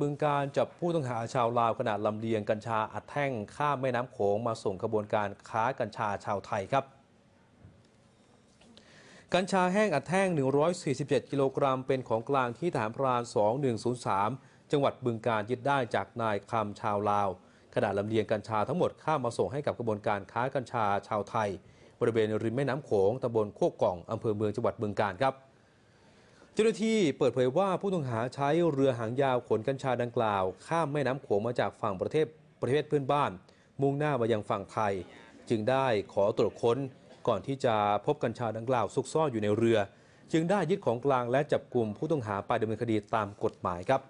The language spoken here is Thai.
บึงการจับผู้ต้องหาชาวลาว ขนาดลำเลียงกัญชาอัดแท่งข้ามแม่น้ำโขงมาส่งขบวนการค้ากัญชาชาวไทยครับ กัญชาแห้งอัดแท่ง147 กิโลกรัมเป็นของกลางที่ฐานพราน2103 จังหวัดบึงการยึดได้จากนายคำชาวลาว ขนาดลำเลียงกัญชาทั้งหมดข้ามมาส่งให้กับกระบวนการค้ากัญชาชาวไทย บริเวณริมแม่น้ำโขงตำบลโคกก่องอำเภอเมืองจังหวัดบึงการครับจ้าหน้าที่เปิดเผยว่าผู้ต้องหาใช้เรือหางยาวขนกัญชาดังกล่าว ข้ามแม่น้ำโขงมาจากฝั่งประเทศประเทศเพื่อนบ้าน มุ่งหน้ามายังฝั่งไทยจึงได้ขอตรวจค้น ก่อนที่จะพบกัญชาดังกล่าวซุกซ่อนอยู่ในเรือ จึงได้ยึดของกลางและจับกลุ่มผู้ต้องหาไปดำเนินคดีตามกฎหมายครับ